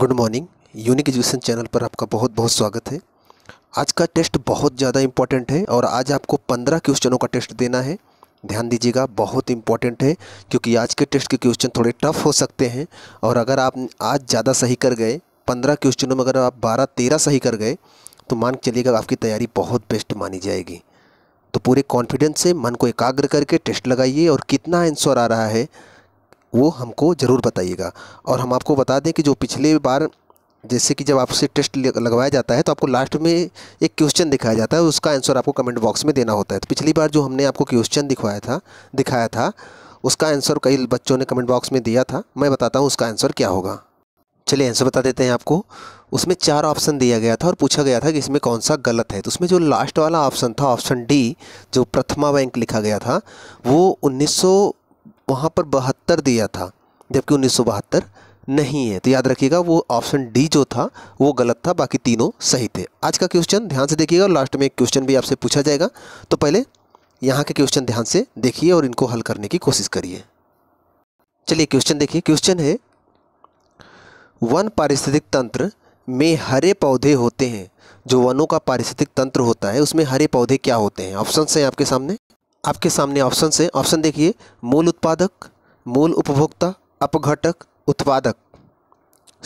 good morning unique education channel पर आपका बहुत बहुत स्वागत है आज का टेस्ट बहुत ज़्यादा इम्पॉर्टेंट है और आज आपको पंद्रह क्वेश्चनों का टेस्ट देना है ध्यान दीजिएगा बहुत इम्पॉर्टेंट है क्योंकि आज के टेस्ट के क्वेश्चन थोड़े टफ हो सकते हैं और अगर आप आज ज़्यादा सही कर गए पंद्रह क्वेश्चनों में अगर आप बारह तेरह सही कर गए तो मान के चलिएगा आपकी तैयारी बहुत बेस्ट मानी जाएगी तो पूरे कॉन्फिडेंस से मन को एकाग्र करके टेस्ट लगाइए और कितना आंसर आ रहा है वो हमको ज़रूर बताइएगा और हम आपको बता दें कि जो पिछले बार जैसे कि जब आपसे टेस्ट लगवाया जाता है तो आपको लास्ट में एक क्वेश्चन दिखाया जाता है उसका आंसर आपको कमेंट बॉक्स में देना होता है तो पिछली बार जो हमने आपको क्वेश्चन दिखवाया था दिखाया था उसका आंसर कई बच्चों ने कमेंट बॉक्स में दिया था मैं बताता हूँ उसका आंसर क्या होगा चलिए आंसर बता देते हैं आपको उसमें चार ऑप्शन दिया गया था और पूछा गया था कि इसमें कौन सा गलत है तो उसमें जो लास्ट वाला ऑप्शन था ऑप्शन डी जो प्रथमा बैंक लिखा गया था वो उन्नीस वहाँ पर बहत्तर दिया था जबकि उन्नीस नहीं है तो याद रखिएगा वो ऑप्शन डी जो था वो गलत था बाकी तीनों सही थे आज का क्वेश्चन ध्यान से देखिएगा और लास्ट में एक क्वेश्चन भी आपसे पूछा जाएगा तो पहले यहाँ के क्वेश्चन ध्यान से देखिए और इनको हल करने की कोशिश करिए चलिए क्वेश्चन देखिए क्वेश्चन है वन पारिस्थितिक तंत्र में हरे पौधे होते हैं जो वनों का पारिस्थितिक तंत्र होता है उसमें हरे पौधे क्या होते हैं ऑप्शन हैं आपके सामने आपके सामने ऑप्शन से ऑप्शन देखिए मूल उत्पादक मूल उपभोक्ता अपघटक उत्पादक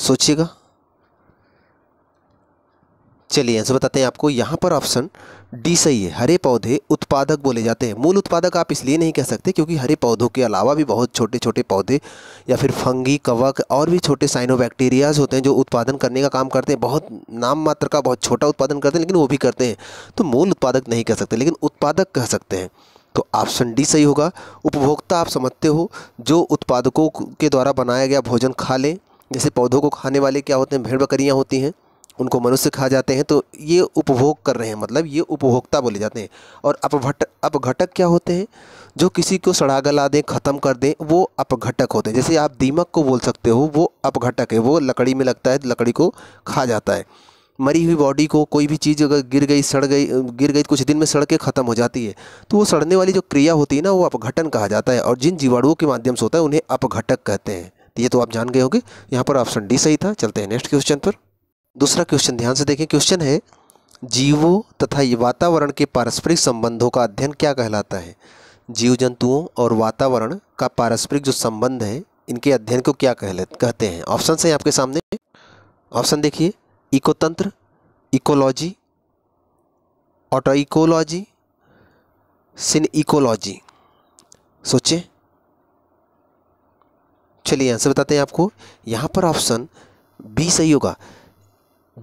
सोचिएगा चलिए आंसर बताते हैं आपको यहाँ पर ऑप्शन डी सही है हरे पौधे उत्पादक बोले जाते हैं मूल उत्पादक आप इसलिए नहीं कह सकते क्योंकि हरे पौधों के अलावा भी बहुत छोटे छोटे पौधे या फिर फंगी कवक और भी छोटे साइनोबैक्टीरियाज होते हैं जो उत्पादन करने का काम करते हैं बहुत नाम मात्र का बहुत छोटा उत्पादन करते हैं लेकिन वो भी करते हैं तो मूल उत्पादक नहीं कह सकते लेकिन उत्पादक कह सकते हैं तो ऑप्शन डी सही होगा उपभोक्ता आप समझते हो जो उत्पादकों के द्वारा बनाया गया भोजन खा लें जैसे पौधों को खाने वाले क्या होते हैं भेड़ बकरियाँ होती हैं उनको मनुष्य खा जाते हैं तो ये उपभोग कर रहे हैं मतलब ये उपभोक्ता बोले जाते हैं और अपघट अपघटक क्या होते हैं जो किसी को सड़ा गला दें ख़त्म कर दें वो अपघटक होते हैं जैसे आप दीमक को बोल सकते हो वो अपघटक है वो लकड़ी में लगता है लकड़ी को खा जाता है मरी हुई बॉडी को कोई भी चीज़ अगर गिर गई सड़ गई गिर गई कुछ दिन में सड़ के ख़त्म हो जाती है तो वो सड़ने वाली जो क्रिया होती है ना वो अपघटन कहा जाता है और जिन जीवाणुओं के माध्यम से होता है उन्हें अपघटक कहते हैं तो ये तो आप जान गए होंगे यहाँ पर ऑप्शन डी सही था चलते हैं नेक्स्ट क्वेश्चन पर दूसरा क्वेश्चन ध्यान से देखें क्वेश्चन है जीवों तथा वातावरण के पारस्परिक संबंधों का अध्ययन क्या कहलाता है जीव जंतुओं और वातावरण का पारस्परिक जो संबंध है इनके अध्ययन को क्या कहले कहते हैं ऑप्शन से आपके सामने ऑप्शन देखिए इकोतंत्र इकोलॉजी ऑटोइकोलॉजी सिन इकोलॉजी सोचें चलिए आंसर बताते हैं आपको यहाँ पर ऑप्शन बी सही होगा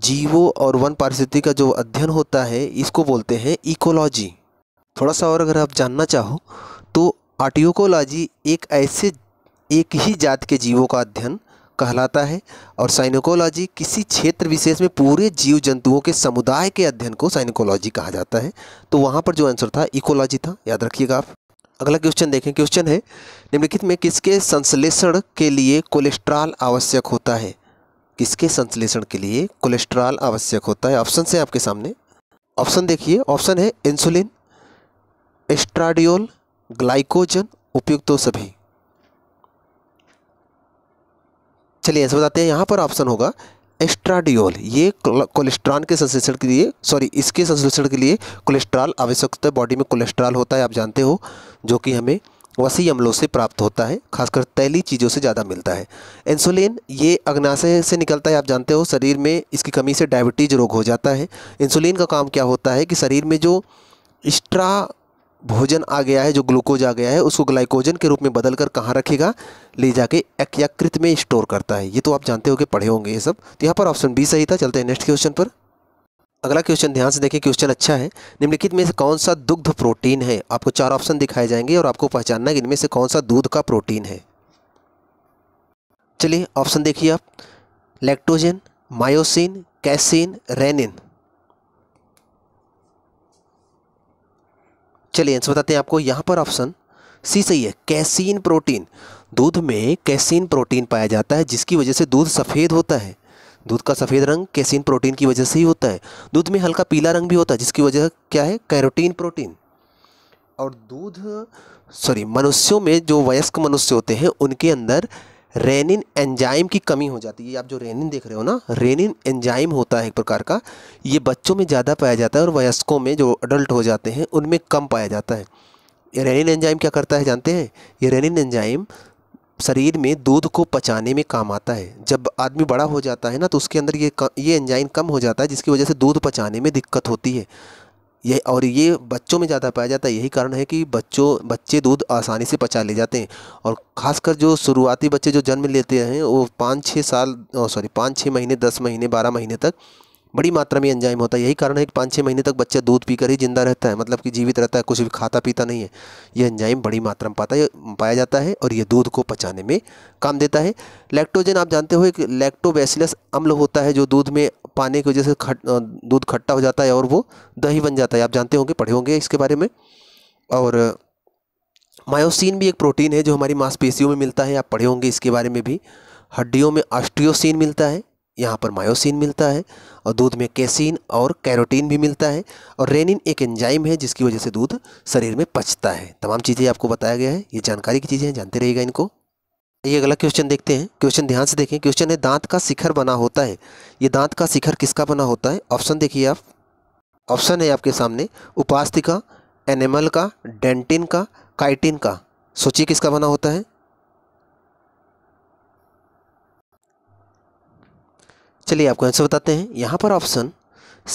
जीवों और वन पारिस्थिति का जो अध्ययन होता है इसको बोलते हैं इकोलॉजी थोड़ा सा और अगर आप जानना चाहो तो आटियोकोलॉजी एक ऐसे एक ही जात के जीवों का अध्ययन कहलाता है और साइनोकोलॉजी किसी क्षेत्र विशेष में पूरे जीव जंतुओं के समुदाय के अध्ययन को साइनोकोलॉजी कहा जाता है तो वहाँ पर जो आंसर था इकोलॉजी था याद रखिएगा आप अगला क्वेश्चन देखें क्वेश्चन है निम्नलिखित में किसके संश्लेषण के लिए कोलेस्ट्रॉल आवश्यक होता है किसके संश्लेषण के लिए कोलेस्ट्रॉल आवश्यक होता है ऑप्शन से आपके सामने ऑप्शन देखिए ऑप्शन है इंसुलिन एस्ट्राडियोल ग्लाइकोजन उपयुक्त तो सभी चलिए ऐसे बताते हैं यहाँ पर ऑप्शन होगा एस्ट्राडियोल ये कोलेस्ट्रॉल के संश्लेषण के लिए सॉरी इसके संश्लेषण के लिए कोलेस्ट्रॉल आवश्यक होता है बॉडी में कोलेस्ट्रॉल होता है आप जानते हो जो कि हमें वसी अम्लों से प्राप्त होता है खासकर तैली चीज़ों से ज़्यादा मिलता है इंसुलिन ये अग्नाशय से निकलता है आप जानते हो शरीर में इसकी कमी से डायबिटीज रोग हो जाता है इंसुलिन का काम क्या होता है कि शरीर में जो एक्स्ट्रा भोजन आ गया है जो ग्लूकोज आ गया है उसको ग्लाइकोजन के रूप में बदल कर कहाँ रखेगा ले जाके एक्याकृत में स्टोर करता है ये तो आप जानते हो कि पढ़े होंगे ये सब तो यहाँ पर ऑप्शन बी सही था चलते हैं नेक्स्ट क्वेश्चन पर अगला क्वेश्चन ध्यान से देखें क्वेश्चन अच्छा है निम्नलिखित में से कौन सा दुग्ध प्रोटीन है आपको चार ऑप्शन दिखाए जाएंगे और आपको पहचानना है कि इनमें से कौन सा दूध का प्रोटीन है चलिए ऑप्शन देखिए आप लैक्टोजन मायोसिन कैसिन रेनिन चलिए आंसर तो बताते हैं आपको यहाँ पर ऑप्शन सी सही है कैसीन प्रोटीन दूध में कैसीन प्रोटीन पाया जाता है जिसकी वजह से दूध सफ़ेद होता है दूध का सफ़ेद रंग कैसीन प्रोटीन की वजह से ही होता है दूध में हल्का पीला रंग भी होता है जिसकी वजह क्या है कैरोटीन प्रोटीन और दूध सॉरी मनुष्यों में जो वयस्क मनुष्य होते हैं उनके अंदर रेनिन एंजाइम की कमी हो जाती है आप जो रेनिन देख रहे हो ना रेनिन एंजाइम होता है एक प्रकार का ये बच्चों में ज़्यादा पाया जाता है और वयस्कों में जो अडल्ट हो जाते हैं उनमें कम पाया जाता है ये रेनिन एंजाइम क्या करता है जानते हैं ये रेनिन एंजाइम शरीर में दूध को पचाने में काम आता है जब आदमी बड़ा हो जाता है ना तो उसके अंदर ये ये एंजाइम कम हो जाता है जिसकी वजह से दूध पचाने में दिक्कत होती है ये और ये बच्चों में ज़्यादा पाया जाता है यही कारण है कि बच्चों बच्चे दूध आसानी से पचा ले जाते हैं और ख़ासकर जो शुरुआती बच्चे जो जन्म लेते हैं वो पाँच छः साल सॉरी पाँच छः महीने दस महीने बारह महीने तक बड़ी मात्रा में एंजाइम होता है यही कारण है कि पाँच छः महीने तक बच्चा दूध पीकर ही जिंदा रहता है मतलब कि जीवित रहता है कुछ भी खाता पीता नहीं है यह एंजाइम बड़ी मात्रा में पाता है पाया जाता है और ये दूध को पचाने में काम देता है लैक्टोजन आप जानते हो एक लैक्टोबैसिलस अम्ल होता है जो दूध में पानी की वजह से खट दूध खट्टा हो जाता है और वो दही बन जाता है आप जानते होंगे पढ़े होंगे इसके बारे में और मायोसिन भी एक प्रोटीन है जो हमारी मांसपेशियों में मिलता है आप पढ़े होंगे इसके बारे में भी हड्डियों में ऑस्ट्रियोसिन मिलता है यहाँ पर मायोसिन मिलता है और दूध में कैसिन और कैरोटीन भी मिलता है और रेनिन एक एंजाइम है जिसकी वजह से दूध शरीर में पचता है तमाम चीज़ें आपको बताया गया है ये जानकारी की चीज़ें हैं जानते रहिएगा इनको ये अगला क्वेश्चन देखते हैं क्वेश्चन ध्यान से देखें क्वेश्चन है दांत का शिखर बना होता है ये दांत का शिखर किसका बना होता है ऑप्शन देखिए आप ऑप्शन है आपके सामने उपास्थि का एनिमल का डेंटिन का काइटिन का सोचिए किसका बना होता है चलिए आपको आंसर बताते हैं यहाँ पर ऑप्शन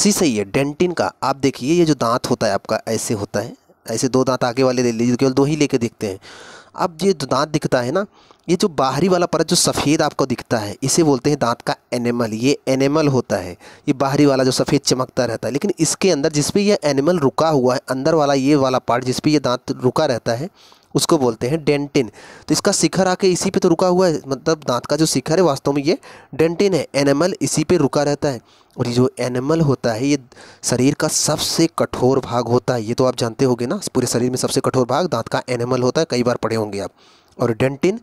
सी सही है डेंटिन का आप देखिए ये जो दांत होता है आपका ऐसे होता है ऐसे दो दांत आगे वाले ले लीजिए केवल दो ही लेके देखते हैं अब ये जो दांत दिखता है ना ये जो बाहरी वाला परत जो सफ़ेद आपको दिखता है इसे बोलते हैं दांत का एनिमल ये एनिमल होता है ये बाहरी वाला जो सफ़ेद चमकता रहता है लेकिन इसके अंदर जिसपे ये एनिमल रुका हुआ है अंदर वाला ये वाला पार्ट जिस ये दांत रुका रहता है उसको बोलते हैं डेंटिन तो इसका शिखर आके इसी पे तो रुका हुआ है मतलब दांत का जो शिखर है वास्तव में ये डेंटिन है एनिमल इसी पे रुका रहता है और ये जो एनिमल होता है ये शरीर का सबसे कठोर भाग होता है ये तो आप जानते होंगे ना पूरे शरीर में सबसे कठोर भाग दांत का एनिमल होता है कई बार पढ़े होंगे आप और डेंटिन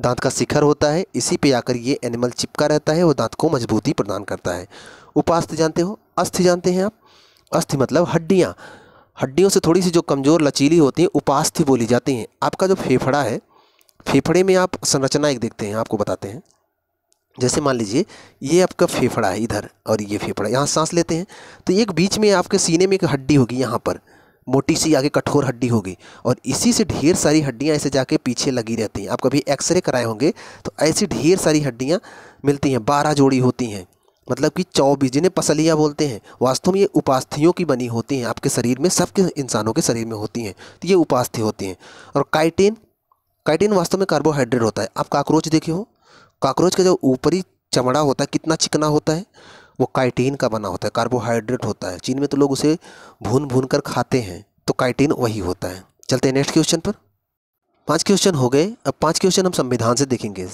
दांत का शिखर होता है इसी पर आकर ये एनिमल चिपका रहता है और दांत को मजबूती प्रदान करता है उपास्थ जानते हो अस्थ जानते हैं आप अस्थि मतलब हड्डियाँ हड्डियों से थोड़ी सी जो कमज़ोर लचीली होती है उपास्थि बोली जाती हैं आपका जो फेफड़ा है फेफड़े में आप संरचना एक देखते हैं आपको बताते हैं जैसे मान लीजिए ये आपका फेफड़ा है इधर और ये फेफड़ा यहाँ सांस लेते हैं तो एक बीच में आपके सीने में एक हड्डी होगी यहाँ पर मोटी सी आगे कठोर हड्डी होगी और इसी से ढेर सारी हड्डियाँ ऐसे जाके पीछे लगी रहती हैं आप कभी एक्सरे कराए होंगे तो ऐसी ढेर सारी हड्डियाँ मिलती हैं बारह जोड़ी होती हैं मतलब कि चौबीस जिन्हें पसलियाँ बोलते हैं वास्तव में ये उपास्थियों की बनी होती हैं आपके शरीर में सबके इंसानों के शरीर में होती हैं तो ये उपास्थि होती हैं और काइटिन काइटिन वास्तव में कार्बोहाइड्रेट होता है आप काकरोच देखे हो काकरोच का जो ऊपरी चमड़ा होता है कितना चिकना होता है वो काइटीन का बना होता है कार्बोहाइड्रेट होता है चीन में तो लोग उसे भून भून कर खाते हैं तो काइटीन वही होता है चलते हैं नेक्स्ट क्वेश्चन पर पांच क्वेश्चन हो गए अब पांच क्वेश्चन हम संविधान से देखेंगे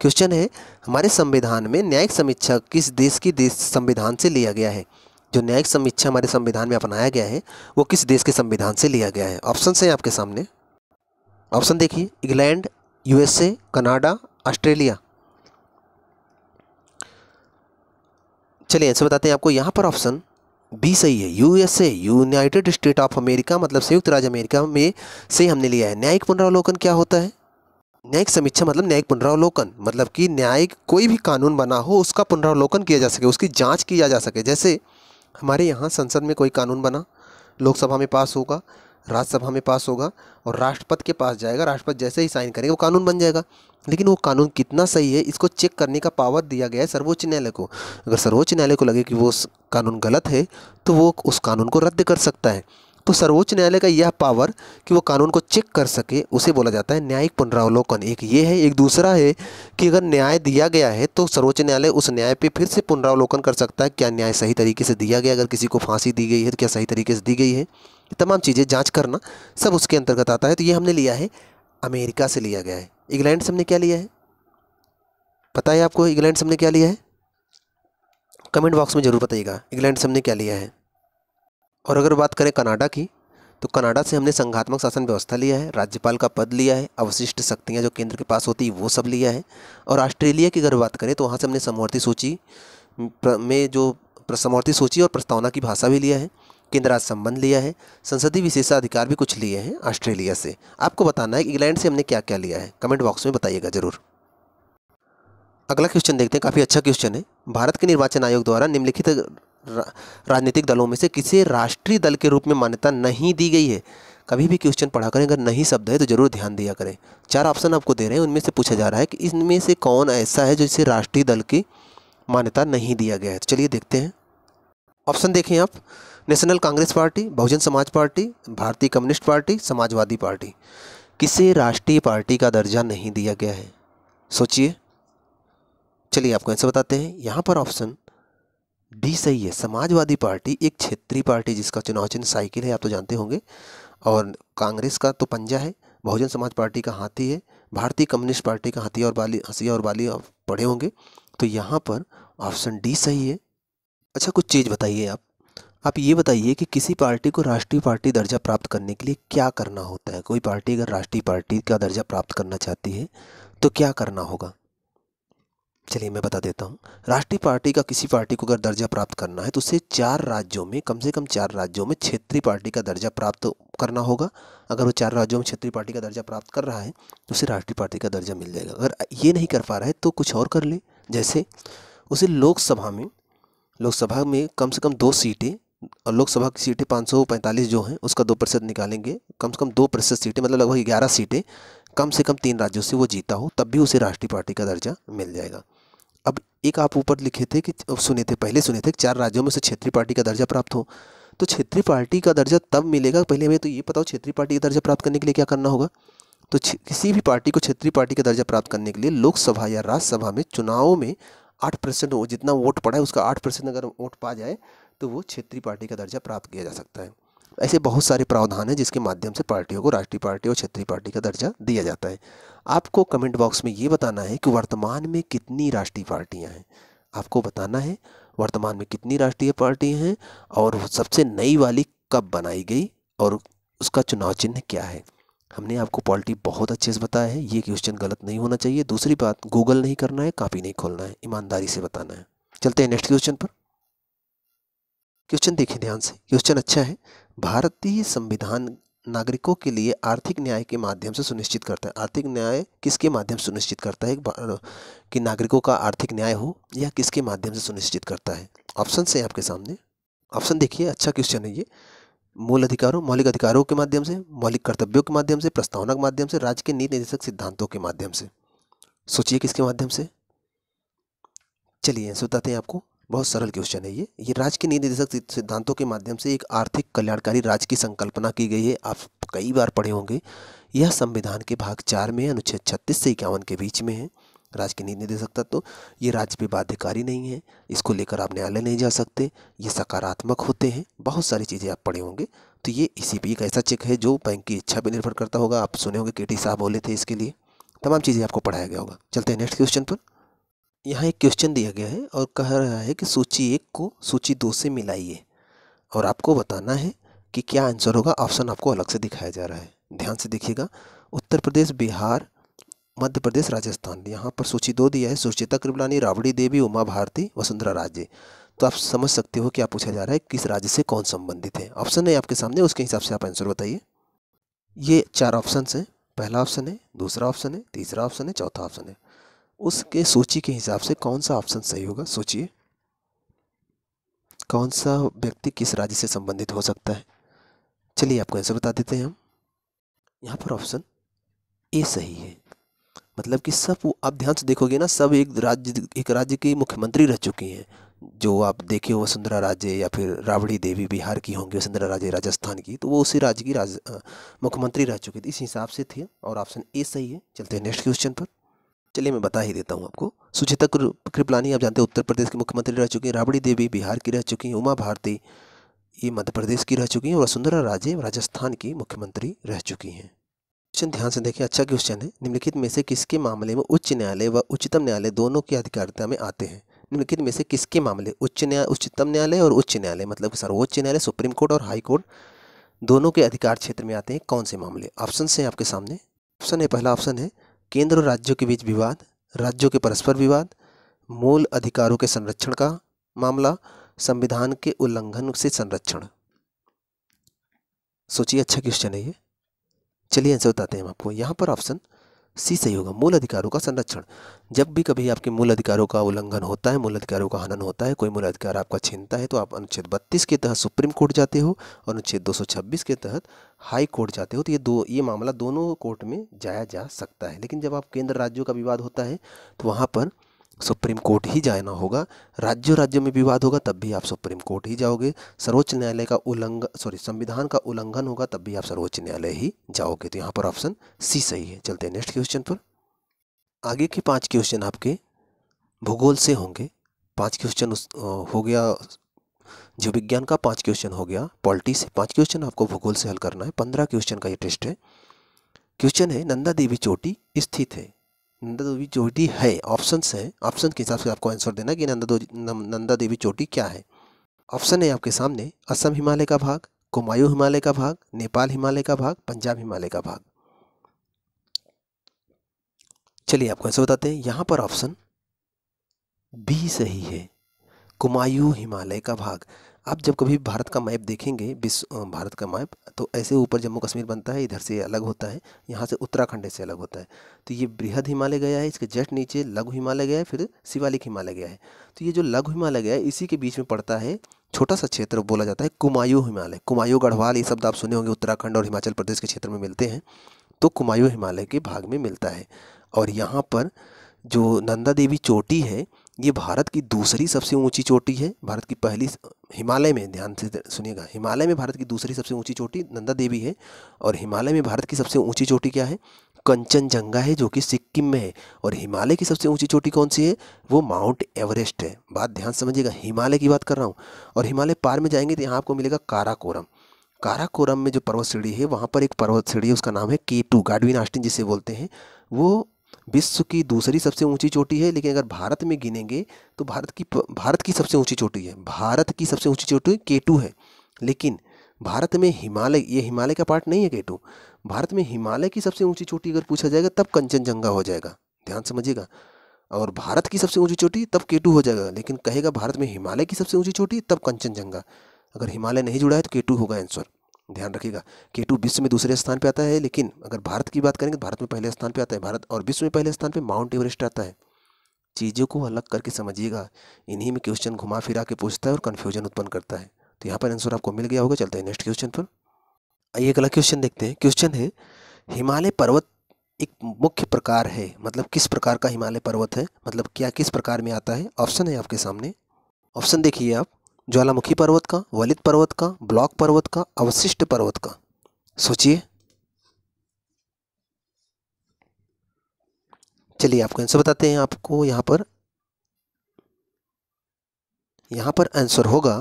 क्वेश्चन है हमारे संविधान में न्यायिक समीक्षा किस देश की देश संविधान से लिया गया है जो न्यायिक समीक्षा हमारे संविधान में अपनाया गया है वो किस देश के संविधान से लिया गया है ऑप्शन हैं आपके सामने ऑप्शन देखिए इंग्लैंड यूएसए कनाडा ऑस्ट्रेलिया चलिए ऐसे बताते हैं आपको यहाँ पर ऑप्शन बी सही है USA United State of America मतलब संयुक्त राज्य अमेरिका में से हमने लिया है न्यायिक पुनरावलोकन क्या होता है न्यायिक समीक्षा मतलब न्यायिक पुनरावलोकन मतलब कि न्यायिक कोई भी कानून बना हो उसका पुनरावलोकन किया जा सके उसकी जांच किया जा सके जैसे हमारे यहाँ संसद में कोई कानून बना लोकसभा में पास होगा राज्यसभा में पास होगा और राष्ट्रपति के पास जाएगा राष्ट्रपति जैसे ही साइन करेगा वो कानून बन जाएगा लेकिन वो कानून कितना सही है इसको चेक करने का पावर दिया गया है सर्वोच्च न्यायालय को अगर सर्वोच्च न्यायालय को लगे कि वो कानून गलत है तो वो उस कानून को रद्द कर सकता है तो सर्वोच्च न्यायालय का यह पावर कि वो कानून को चेक कर सके उसे बोला जाता है न्यायिक पुनरावलोकन एक ये है एक दूसरा है कि अगर न्याय दिया गया है तो सर्वोच्च न्यायालय उस न्याय पे फिर से पुनरावलोकन कर सकता है क्या न्याय सही तरीके से दिया गया अगर किसी को फांसी दी गई है तो क्या सही तरीके से दी गई है तमाम चीज़ें जाँच करना सब उसके अंतर्गत आता है तो ये हमने लिया है अमेरिका से लिया गया है इंग्लैंड से हमने क्या लिया है पता है आपको इंग्लैंड से हमने क्या लिया है कमेंट बॉक्स में ज़रूर बताइएगा इंग्लैंड से हमने क्या लिया है और अगर बात करें कनाडा की तो कनाडा से हमने संघात्मक शासन व्यवस्था लिया है राज्यपाल का पद लिया है अवशिष्ट शक्तियाँ जो केंद्र के पास होती है वो सब लिया है और ऑस्ट्रेलिया की अगर बात करें तो वहाँ से हमने समवर्ती सूची में जो समवर्ती सूची और प्रस्तावना की भाषा भी लिया है केंद्र आज संबंध लिया है संसदीय विशेषाधिकार भी कुछ लिए हैं ऑस्ट्रेलिया से आपको बताना है कि इंग्लैंड से हमने क्या क्या लिया है कमेंट बॉक्स में बताइएगा जरूर अगला क्वेश्चन देखते हैं काफ़ी अच्छा क्वेश्चन है भारत के निर्वाचन आयोग द्वारा निम्नलिखित राजनीतिक दलों में से किसी राष्ट्रीय दल के रूप में मान्यता नहीं दी गई है कभी भी क्वेश्चन पढ़ा करें अगर नहीं शब्द है तो जरूर ध्यान दिया करें चार ऑप्शन आपको दे रहे हैं उनमें से पूछा जा रहा है कि इनमें से कौन ऐसा है जिसे राष्ट्रीय दल की मान्यता नहीं दिया गया है तो चलिए देखते हैं ऑप्शन देखें आप नेशनल कांग्रेस पार्टी बहुजन समाज पार्टी भारतीय कम्युनिस्ट पार्टी समाजवादी पार्टी किसे राष्ट्रीय पार्टी का दर्जा नहीं दिया गया है सोचिए चलिए आपको ऐसे बताते हैं यहाँ पर ऑप्शन डी सही है समाजवादी पार्टी एक क्षेत्रीय पार्टी जिसका चुनाव चिन्ह साइकिल है आप तो जानते होंगे और कांग्रेस का तो पंजा है बहुजन समाज पार्टी का हाथी है भारतीय कम्युनिस्ट पार्टी का हाथी और बाली हसिया और बाली आप पढ़े होंगे तो यहाँ पर ऑप्शन डी सही है अच्छा कुछ चीज़ बताइए आप आप ये बताइए कि किसी पार्टी को राष्ट्रीय पार्टी दर्जा प्राप्त करने के लिए क्या करना होता है कोई पार्टी अगर राष्ट्रीय पार्टी का दर्जा प्राप्त करना चाहती है तो क्या करना होगा चलिए मैं बता देता हूँ राष्ट्रीय पार्टी का किसी पार्टी को अगर दर्जा प्राप्त करना है तो उसे चार राज्यों में कम से कम चार राज्यों में क्षेत्रीय पार्टी का दर्जा प्राप्त करना होगा अगर वो चार राज्यों में क्षेत्रीय पार्टी का दर्जा प्राप्त कर रहा है तो उसे राष्ट्रीय पार्टी का दर्जा मिल जाएगा अगर ये नहीं कर पा रहा है तो कुछ और कर ले जैसे उसे लोकसभा में लोकसभा में कम से कम दो सीटें और लोकसभा की सीटें पैंतालीस जो हैं उसका दो प्रतिशत निकालेंगे कम से कम दो प्रतिशत सीटें मतलब लगभग ग्यारह सीटें कम से कम तीन राज्यों से वो जीता हो तब भी उसे राष्ट्रीय पार्टी का दर्जा मिल जाएगा एक आप ऊपर लिखे थे कि सुने थे पहले सुने थे कि चार राज्यों में से क्षेत्रीय पार्टी का दर्जा प्राप्त हो तो क्षेत्रीय पार्टी का दर्जा तब मिलेगा पहले हमें तो ये पता हो क्षेत्रीय पार्टी का दर्जा प्राप्त करने के लिए क्या करना होगा तो किसी भी पार्टी को क्षेत्रीय पार्टी का दर्जा प्राप्त करने के लिए लोकसभा या राज्यसभा में चुनाव में आठ परसेंट वो जितना वोट पड़ा है उसका आठ परसेंट अगर वोट पा जाए तो वो क्षेत्रीय पार्टी का दर्जा प्राप्त किया जा सकता है ऐसे बहुत सारे प्रावधान हैं जिसके माध्यम से पार्टियों को राष्ट्रीय पार्टी और क्षेत्रीय पार्टी का दर्जा दिया जाता है आपको कमेंट बॉक्स में ये बताना है कि वर्तमान में कितनी राष्ट्रीय पार्टियां हैं आपको बताना है वर्तमान में कितनी राष्ट्रीय पार्टियां हैं और सबसे नई वाली कब बनाई गई और उसका चुनाव चिन्ह क्या है हमने आपको पॉलिटी बहुत अच्छे से बताया है ये क्वेश्चन गलत नहीं होना चाहिए दूसरी बात गूगल नहीं करना है कापी नहीं खोलना है ईमानदारी से बताना है चलते हैं नेक्स्ट क्वेश्चन पर क्वेश्चन देखिए ध्यान से क्वेश्चन अच्छा है भारतीय संविधान नागरिकों के लिए आर्थिक न्याय के माध्यम से सुनिश्चित करता है आर्थिक न्याय किसके माध्यम से सुनिश्चित करता है कि नागरिकों का आर्थिक न्याय हो या किसके माध्यम से सुनिश्चित करता है ऑप्शन से आपके सामने ऑप्शन देखिए अच्छा क्वेश्चन है ये मूल अधिकारों मौलिक अधिकारों के माध्यम से मौलिक कर्तव्यों के माध्यम से प्रस्तावना के माध्यम से राज्य के नीति निर्देशक सिद्धांतों के माध्यम से सोचिए किसके माध्यम से चलिए बताते हैं आपको बहुत सरल क्वेश्चन है ये ये राज्य के निदेशक सिद्धांतों के माध्यम से एक आर्थिक कल्याणकारी राज्य की संकल्पना की गई है आप कई बार पढ़े होंगे यह संविधान के भाग चार में अनुच्छेद छत्तीस से इक्यावन के बीच में है राज्य के नीति निर्देशक तत्व तो ये राज्य पे बाध्यकारी नहीं है इसको लेकर आप न्यायालय नहीं जा सकते ये सकारात्मक होते हैं बहुत सारी चीज़ें आप पढ़े होंगे तो ये इसी पे एक ऐसा चेक है जो बैंक की इच्छा पर निर्भर करता होगा आप सुने होंगे के टी साहब बोले थे इसके लिए तमाम चीज़ें आपको पढ़ाया गया होगा चलते हैं नेक्स्ट क्वेश्चन पर यहाँ एक क्वेश्चन दिया गया है और कह रहा है कि सूची एक को सूची दो से मिलाइए और आपको बताना है कि क्या आंसर होगा ऑप्शन आपको अलग से दिखाया जा रहा है ध्यान से देखिएगा उत्तर प्रदेश बिहार मध्य प्रदेश राजस्थान यहाँ पर सूची दो दिया है सुचिता कृपलानी राबड़ी देवी उमा भारती वसुंधरा राजे तो आप समझ सकते हो कि आप पूछा जा रहा है किस राज्य से कौन संबंधित है ऑप्शन है आपके सामने उसके हिसाब से आप आंसर बताइए ये चार ऑप्शन हैं पहला ऑप्शन है दूसरा ऑप्शन है तीसरा ऑप्शन है चौथा ऑप्शन है उसके सूची के हिसाब से कौन सा ऑप्शन सही होगा सोचिए कौन सा व्यक्ति किस राज्य से संबंधित हो सकता है चलिए आपको आंसर बता देते हैं हम यहाँ पर ऑप्शन ए सही है मतलब कि सब आप ध्यान से देखोगे ना सब एक राज्य एक राज्य की मुख्यमंत्री रह चुकी हैं जो आप देखे वसुंधरा राजे या फिर रावड़ी देवी बिहार की होंगी वसुंधरा राजे राजस्थान की तो वो उसी राज्य की राज मुख्यमंत्री रह चुकी थी इस हिसाब से थी और ऑप्शन ए सही है चलते हैं नेक्स्ट क्वेश्चन पर चलिए मैं बता ही देता हूँ आपको सुचिता कृपलानी आप जानते हैं उत्तर प्रदेश की मुख्यमंत्री रह चुकी हैं राबड़ी देवी बिहार की रह चुकी हैं उमा भारती ये मध्य प्रदेश की रह चुकी हैं और वसुंधरा राजे राजस्थान की मुख्यमंत्री रह चुकी हैं क्वेश्चन ध्यान से देखिए अच्छा क्वेश्चन है निम्नलिखित में से किसके मामले में उच्च न्यायालय व उच्चतम न्यायालय दोनों की अधिकारिता में आते हैं निम्नलिखित में से किसके मामले उच्च न्याय उच्चतम न्यायालय और उच्च न्यायालय मतलब सर्वोच्च न्यायालय सुप्रीम कोर्ट और हाई कोर्ट दोनों के अधिकार क्षेत्र में आते हैं कौन से मामले ऑप्शन हैं आपके सामने ऑप्शन है पहला ऑप्शन है केंद्र और राज्यों के बीच विवाद राज्यों के परस्पर विवाद मूल अधिकारों के संरक्षण का मामला संविधान के उल्लंघन से संरक्षण सोचिए अच्छा क्वेश्चन है ये चलिए आंसर बताते हैं हम आपको यहाँ पर ऑप्शन सी सही होगा मूल अधिकारों का संरक्षण जब भी कभी आपके मूल अधिकारों का उल्लंघन होता है मूल अधिकारों का हनन होता है कोई मूल अधिकार आपका छीनता है तो आप अनुच्छेद बत्तीस के तहत सुप्रीम कोर्ट जाते हो और अनुच्छेद 226 के तहत हाई कोर्ट जाते हो तो ये दो ये मामला दोनों कोर्ट में जाया जा सकता है लेकिन जब आप केंद्र राज्यों का विवाद होता है तो वहाँ पर सुप्रीम कोर्ट ही जाना होगा राज्यों राज्यों में विवाद होगा तब भी आप सुप्रीम कोर्ट ही जाओगे सर्वोच्च न्यायालय का उल्लंघन सॉरी संविधान का उल्लंघन होगा तब भी आप सर्वोच्च न्यायालय ही जाओगे तो यहाँ पर ऑप्शन सी सही है चलते हैं नेक्स्ट क्वेश्चन पर आगे के पाँच क्वेश्चन आपके भूगोल से होंगे पाँच क्वेश्चन हो गया जीव विज्ञान का पाँच क्वेश्चन हो गया पॉलिटी से पाँच क्वेश्चन आपको भूगोल से हल करना है पंद्रह क्वेश्चन का ये टेस्ट है क्वेश्चन है नंदा देवी चोटी स्थित है नंदा देवी चोटी है ऑप्शन है ऑप्शन के हिसाब से आपको आंसर देना कि नंदा नंदा देवी चोटी क्या है ऑप्शन है आपके सामने असम हिमालय का भाग कुमायूं हिमालय का भाग नेपाल हिमालय का भाग पंजाब हिमालय का भाग चलिए आपको ऐसे बताते हैं यहाँ पर ऑप्शन बी सही है कुमायूं हिमालय का भाग आप जब कभी भारत का मैप देखेंगे विश्व भारत का मैप तो ऐसे ऊपर जम्मू कश्मीर बनता है इधर से अलग होता है यहाँ से उत्तराखंड से अलग होता है तो ये बृहद हिमालय गया है इसके जस्ट नीचे लघु हिमालय गया है फिर शिवालिक हिमालय गया है तो ये जो लघु हिमालय गया है इसी के बीच में पड़ता है छोटा सा क्षेत्र बोला जाता है कुमायूं हिमालय कुमायूं गढ़वाल ये शब्द आप सुने होंगे उत्तराखंड और हिमाचल प्रदेश के क्षेत्र में मिलते हैं तो कुमायूं हिमालय के भाग में मिलता है और यहाँ पर जो नंदा देवी चोटी है ये भारत की दूसरी सबसे ऊंची चोटी है भारत की पहली हिमालय में ध्यान से सुनिएगा हिमालय में भारत की दूसरी सबसे ऊंची चोटी नंदा देवी है और हिमालय में भारत की सबसे ऊंची चोटी क्या है कंचनजंगा है जो कि सिक्किम में है और हिमालय की सबसे ऊंची चोटी कौन सी है वो माउंट एवरेस्ट है बात ध्यान समझिएगा हिमालय की बात कर रहा हूँ और हिमालय पार में जाएंगे तो यहाँ आपको मिलेगा काराकोरम काराकोरम में जो पर्वत सीढ़ी है वहाँ पर एक पर्वत सीढ़ी है उसका नाम है के टू गाडविन आस्टिन जिसे बोलते हैं वो विश्व की दूसरी सबसे ऊंची चोटी है लेकिन अगर भारत में गिनेंगे तो भारत की भारत की सबसे ऊंची चोटी है भारत की सबसे ऊंची चोटी के टू है लेकिन भारत में हिमालय ये हिमालय का पार्ट नहीं है के टू भारत में हिमालय की सबसे ऊंची चोटी अगर पूछा जाएगा तब कंचनजंगा हो जाएगा ध्यान समझिएगा और भारत की सबसे ऊंची चोटी तब केटू हो जाएगा लेकिन कहेगा भारत में हिमालय की सबसे ऊंची चोटी तब कंचनजंगा अगर हिमालय नहीं जुड़ा है तो केटू होगा आंसर ध्यान रखिएगा के टू विश्व में दूसरे स्थान पर आता है लेकिन अगर भारत की बात करेंगे तो भारत में पहले स्थान पर आता है भारत और विश्व में पहले स्थान पर माउंट एवरेस्ट आता है चीज़ों को अलग करके समझिएगा इन्हीं में क्वेश्चन घुमा फिरा के पूछता है और कन्फ्यूजन उत्पन्न करता है तो यहाँ पर आंसर आपको मिल गया होगा चलते हैं नेक्स्ट क्वेश्चन पर आइए अगला क्वेश्चन देखते हैं क्वेश्चन है हिमालय पर्वत एक मुख्य प्रकार है मतलब किस प्रकार का हिमालय पर्वत है मतलब क्या किस प्रकार में आता है ऑप्शन है आपके सामने ऑप्शन देखिए आप ज्वालामुखी पर्वत का वलित पर्वत का ब्लॉक पर्वत का अवशिष्ट पर्वत का सोचिए चलिए आपको आंसर बताते हैं आपको यहाँ पर यहाँ पर आंसर होगा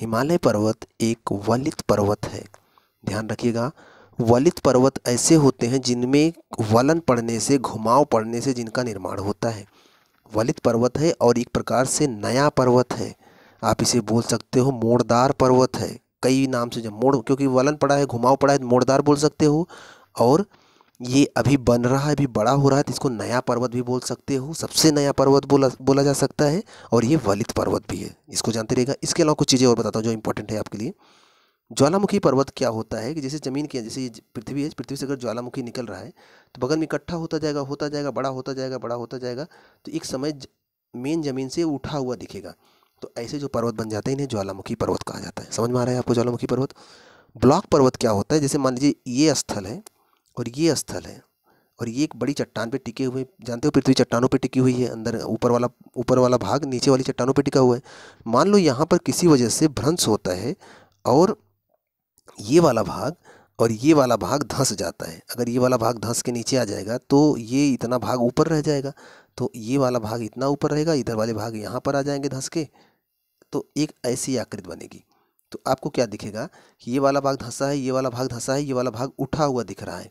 हिमालय पर्वत एक वलित पर्वत है ध्यान रखिएगा वलित पर्वत ऐसे होते हैं जिनमें वलन पड़ने से घुमाव पड़ने से जिनका निर्माण होता है वलित पर्वत है और एक प्रकार से नया पर्वत है आप इसे बोल सकते हो मोड़दार पर्वत है कई नाम से जब मोड़ क्योंकि वलन पड़ा है घुमाव पड़ा है तो मोड़दार बोल सकते हो और ये अभी बन रहा है अभी बड़ा हो रहा है तो इसको नया पर्वत भी बोल सकते हो सबसे नया पर्वत बोला बोला जा सकता है और ये वलित पर्वत भी है इसको जानते रहेगा इसके अलावा कुछ चीज़ें और बताता हूँ जो इंपॉर्टेंट है आपके लिए ज्वालामुखी पर्वत क्या होता है कि जैसे ज़मीन की जैसे ये पृथ्वी है पृथ्वी से अगर ज्वालामुखी निकल रहा है तो बगल में इकट्ठा होता जाएगा होता जाएगा बड़ा होता जाएगा बड़ा होता जाएगा तो एक समय मेन ज़मीन से उठा हुआ दिखेगा तो ऐसे जो पर्वत बन जाते हैं इन्हें ज्वालामुखी पर्वत कहा जाता है समझ में आ रहा है आपको ज्वालामुखी पर्वत ब्लॉक पर्वत क्या होता है जैसे मान लीजिए ये स्थल है और ये स्थल है और ये एक बड़ी चट्टान पे टिके हुए जानते हो पृथ्वी चट्टानों पे टिकी हुई है अंदर ऊपर वाला ऊपर वाला भाग नीचे वाली चट्टानों पे टिका हुआ है मान लो यहाँ पर किसी वजह से भ्रंश होता है और ये वाला भाग और ये वाला भाग धंस जाता है अगर ये वाला भाग धंस के नीचे आ जाएगा तो ये इतना भाग ऊपर रह जाएगा तो ये वाला भाग इतना ऊपर रहेगा इधर वाले भाग यहाँ पर आ जाएंगे धंस के तो एक ऐसी आकृति बनेगी तो आपको क्या दिखेगा कि ये वाला भाग धंसा है ये वाला भाग धंसा है ये वाला भाग उठा हुआ दिख रहा है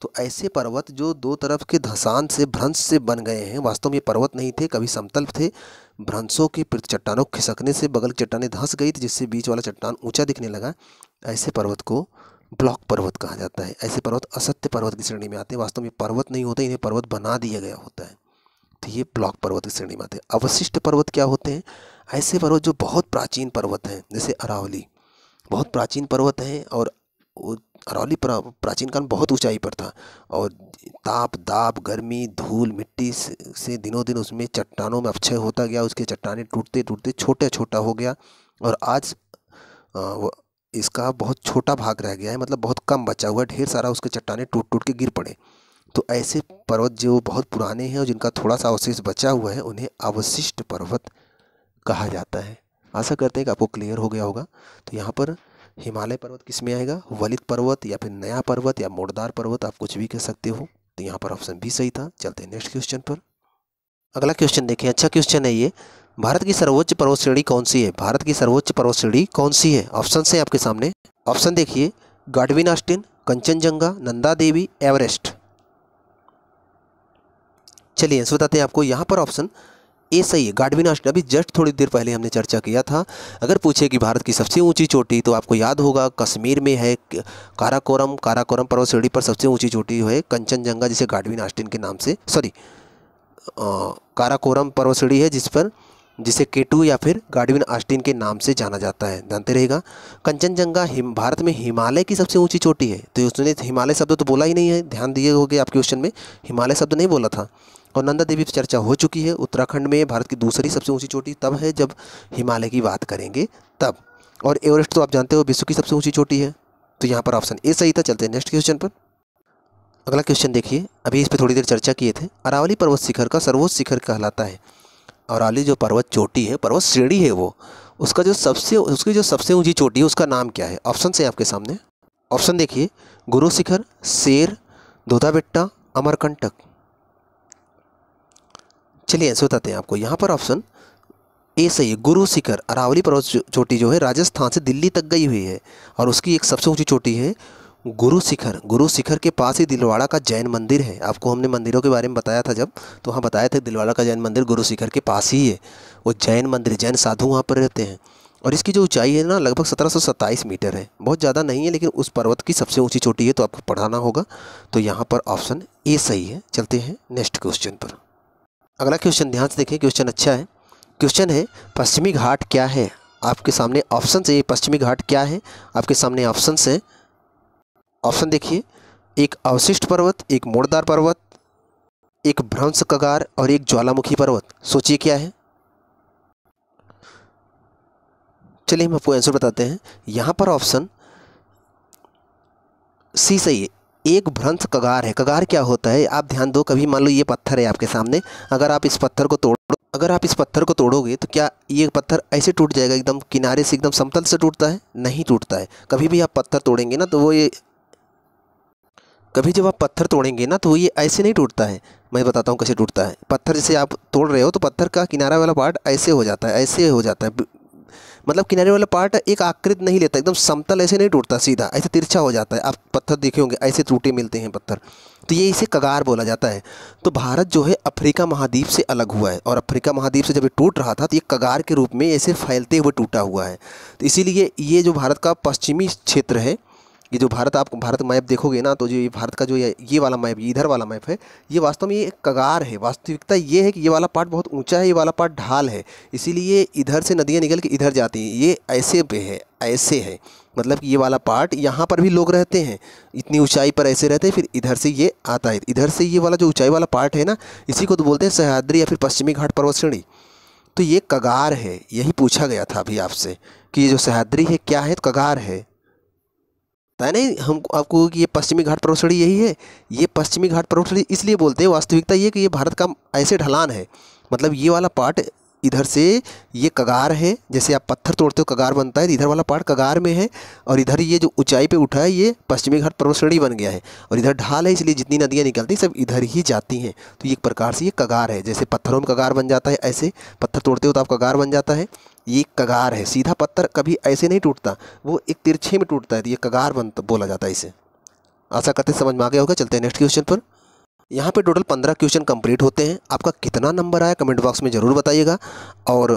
तो ऐसे पर्वत जो दो तरफ के धसान से भ्रंश से बन गए हैं वास्तव में ये पर्वत नहीं थे कभी समतल थे भ्रंशों के चट्टानों खिसकने से बगल की धंस गई थी जिससे बीच वाला चट्टान ऊंचा दिखने लगा ऐसे पर्वत को ब्लॉक पर्वत कहा जाता है ऐसे पर्वत असत्य पर्वत की श्रेणी में आते हैं वास्तव में पर्वत नहीं होते इन्हें पर्वत बना दिया गया होता है तो ये ब्लॉक पर्वत की श्रेणी में आते हैं अवशिष्ट पर्वत क्या होते हैं ऐसे पर्वत जो बहुत प्राचीन पर्वत हैं जैसे अरावली बहुत प्राचीन पर्वत हैं और अरावली प्राचीन काल बहुत ऊंचाई पर था और ताप दाप गर्मी धूल मिट्टी से दिनों दिन उसमें चट्टानों में अक्षय होता गया उसके चट्टाने टूटते टूटते छोटे छोटा हो गया और आज इसका बहुत छोटा भाग रह गया है मतलब बहुत कम बचा हुआ है ढेर सारा उसके चट्टाने टूट टूट के गिर पड़े तो ऐसे पर्वत जो बहुत पुराने हैं और जिनका थोड़ा सा अवशेष बचा हुआ है उन्हें अवशिष्ट पर्वत कहा जाता है आशा करते हैं कि आपको क्लियर हो गया होगा तो यहाँ पर हिमालय पर्वत किस में आएगा वलित पर्वत या फिर नया पर्वत या मोड़दार पर्वत आप कुछ भी कह सकते हो तो यहाँ पर ऑप्शन बी सही था चलते हैं नेक्स्ट क्वेश्चन पर अगला क्वेश्चन देखें अच्छा क्वेश्चन है ये भारत की सर्वोच्च पर्वत श्रेणी कौन सी है भारत की सर्वोच्च पर्वत श्रेणी कौन सी है ऑप्शन से आपके सामने ऑप्शन देखिए Godwin Austen Kangchenjunga Nanda Devi Everest चलिए आंसर बताते हैं आपको यहाँ पर ऑप्शन ए सही है गाडविन अष्ट अभी जस्ट थोड़ी देर पहले हमने चर्चा किया था अगर पूछे कि भारत की सबसे ऊंची चोटी तो आपको याद होगा कश्मीर में है काराकोरम काराकोरम पर्वत श्रेणी पर सबसे ऊंची चोटी है कंचनजंगा जिसे गाडविन आस्टिन के नाम से सॉरी काराकोरम पर्वत श्रेणी है जिस पर जिसे केटू या फिर गाडविन आस्टिन के नाम से जाना जाता है जानते रहेगा कंचनजंगा हिम भारत में हिमालय की सबसे ऊंची चोटी है तो उसने हिमालय शब्द तो बोला ही नहीं है ध्यान दिए होगे आपके क्वेश्चन में हिमालय शब्द नहीं बोला था और नंदा देवी पर चर्चा हो चुकी है उत्तराखंड में भारत की दूसरी सबसे ऊंची चोटी तब है जब हिमालय की बात करेंगे तब और एवरेस्ट तो आप जानते हो विश्व की सबसे ऊंची चोटी है तो यहाँ पर ऑप्शन ए सही था चलते हैं नेक्स्ट क्वेश्चन पर अगला क्वेश्चन देखिए अभी इस पर थोड़ी देर चर्चा किए थे अरावली पर्वत शिखर का सर्वोच्च शिखर कहलाता है अरावली जो पर्वत चोटी है पर्वत श्रेणी है वो उसका जो सबसे उसकी जो सबसे ऊंची चोटी है उसका नाम क्या है ऑप्शन से आपके सामने ऑप्शन देखिए गुरु शिखर शेर बेट्टा अमरकंटक चलिए ऐसे बताते हैं आपको यहाँ पर ऑप्शन ए सही है गुरु शिखर अरावली पर्वत चोटी जो है राजस्थान से दिल्ली तक गई हुई है और उसकी एक सबसे ऊंची चोटी है गुरु शिखर गुरु शिखर के पास ही दिलवाड़ा का जैन मंदिर है आपको हमने मंदिरों के बारे में बताया था जब तो वहाँ बताया था दिलवाड़ा का जैन मंदिर गुरु शिखर के पास ही है वो जैन मंदिर जैन साधु वहाँ पर रहते हैं और इसकी जो ऊंचाई है ना लगभग सत्रह मीटर है बहुत ज़्यादा नहीं है लेकिन उस पर्वत की सबसे ऊँची चोटी है तो आपको पढ़ाना होगा तो यहाँ पर ऑप्शन ए सही है चलते हैं नेक्स्ट क्वेश्चन पर अगला क्वेश्चन ध्यान से देखें क्वेश्चन अच्छा है क्वेश्चन है पश्चिमी घाट क्या है आपके सामने ऑप्शन से पश्चिमी घाट क्या है आपके सामने ऑप्शन है ऑप्शन देखिए एक अवशिष्ट पर्वत एक मोड़दार पर्वत एक भ्रंश कगार और एक ज्वालामुखी पर्वत सोचिए क्या है चलिए हम आपको आंसर बताते हैं यहाँ पर ऑप्शन सी सही है एक भ्रंश कगार है कगार क्या होता है आप ध्यान दो कभी मान लो ये पत्थर है आपके सामने अगर आप इस पत्थर को तोड़ अगर आप इस पत्थर को तोड़ोगे तो क्या ये पत्थर ऐसे टूट जाएगा एकदम किनारे से एकदम समतल से टूटता है नहीं टूटता है कभी भी आप पत्थर तोड़ेंगे ना तो वो ये कभी जब आप पत्थर तोड़ेंगे ना तो वो ये ऐसे नहीं टूटता है मैं बताता हूँ कैसे टूटता है पत्थर जैसे आप तोड़ रहे हो तो पत्थर का किनारा वाला पार्ट ऐसे हो जाता है ऐसे हो जाता है मतलब किनारे वाला पार्ट एक आकृत नहीं लेता एकदम समतल ऐसे नहीं टूटता सीधा ऐसे तिरछा हो जाता है आप पत्थर देखे होंगे ऐसे टूटे मिलते हैं पत्थर तो ये इसे कगार बोला जाता है तो भारत जो है अफ्रीका महाद्वीप से अलग हुआ है और अफ्रीका महाद्वीप से जब ये टूट रहा था तो ये कगार के रूप में ऐसे फैलते हुए टूटा हुआ है तो इसीलिए ये जो भारत का पश्चिमी क्षेत्र है ये जो भारत आप भारत मैप देखोगे ना तो जो ये भारत का जो ये वाला मैप ये इधर वाला मैप है ये वास्तव में ये एक कगार है वास्तविकता ये है कि ये वाला पार्ट बहुत ऊंचा है ये वाला पार्ट ढाल है इसीलिए इधर से नदियाँ निकल के इधर जाती हैं ये ऐसे पे है ऐसे है मतलब कि ये वाला पार्ट यहाँ पर भी लोग रहते हैं इतनी ऊंचाई पर ऐसे रहते हैं फिर इधर से ये आता है इधर से ये वाला जो ऊंचाई वाला पार्ट है ना इसी को तो बोलते हैं सह्याद्री या फिर पश्चिमी घाट पर्वत श्रेणी तो ये कगार है यही पूछा गया था अभी आपसे कि ये जो सहयाद्री है क्या है तो कगार है नहीं नहीं हम आपको कि ये पश्चिमी घाट परोसड़ी यही है ये पश्चिमी घाट परोसड़ी इसलिए बोलते हैं वास्तविकता ये कि ये भारत का ऐसे ढलान है मतलब ये वाला पार्ट इधर से ये कगार है जैसे आप पत्थर तोड़ते हो कगार बनता है तो इधर वाला पार्ट कगार में है और इधर ये जो ऊंचाई पे उठा है ये पश्चिमी घाट पर्वत श्रेणी बन गया है और इधर ढाल है इसलिए जितनी नदियाँ निकलती सब इधर ही जाती हैं तो एक प्रकार से ये कगार है जैसे पत्थरों में कगार बन जाता है ऐसे पत्थर तोड़ते हो तो आप कगार बन जाता है ये कगार है सीधा पत्थर कभी ऐसे नहीं टूटता वो एक तिरछे में टूटता है तो ये कगार बन बोला जाता है इसे आशा करते समझ में आ गया होगा चलते हैं नेक्स्ट क्वेश्चन पर यहाँ पे टोटल पंद्रह क्वेश्चन कंप्लीट होते हैं आपका कितना नंबर आया कमेंट बॉक्स में ज़रूर बताइएगा और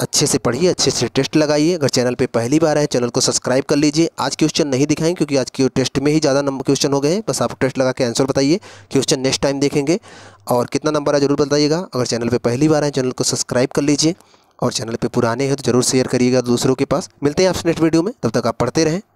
अच्छे से पढ़िए अच्छे से टेस्ट लगाइए अगर चैनल पे पहली बार है चैनल को सब्सक्राइब कर लीजिए आज क्वेश्चन नहीं दिखाएं क्योंकि आज के टेस्ट में ही ज़्यादा नंबर क्वेश्चन हो गए हैं बस आप टेस्ट लगा के आंसर बताइए क्वेश्चन नेक्स्ट टाइम देखेंगे और कितना नंबर है ज़रूर बताइएगा अगर चैनल पर पहली बार है चैनल को सब्सक्राइब कर लीजिए और चैनल पर पुराने हैं तो ज़रूर शेयर करिएगा दूसरों के पास मिलते हैं आपसे नेक्स्ट वीडियो में तब तक आप पढ़ते रहें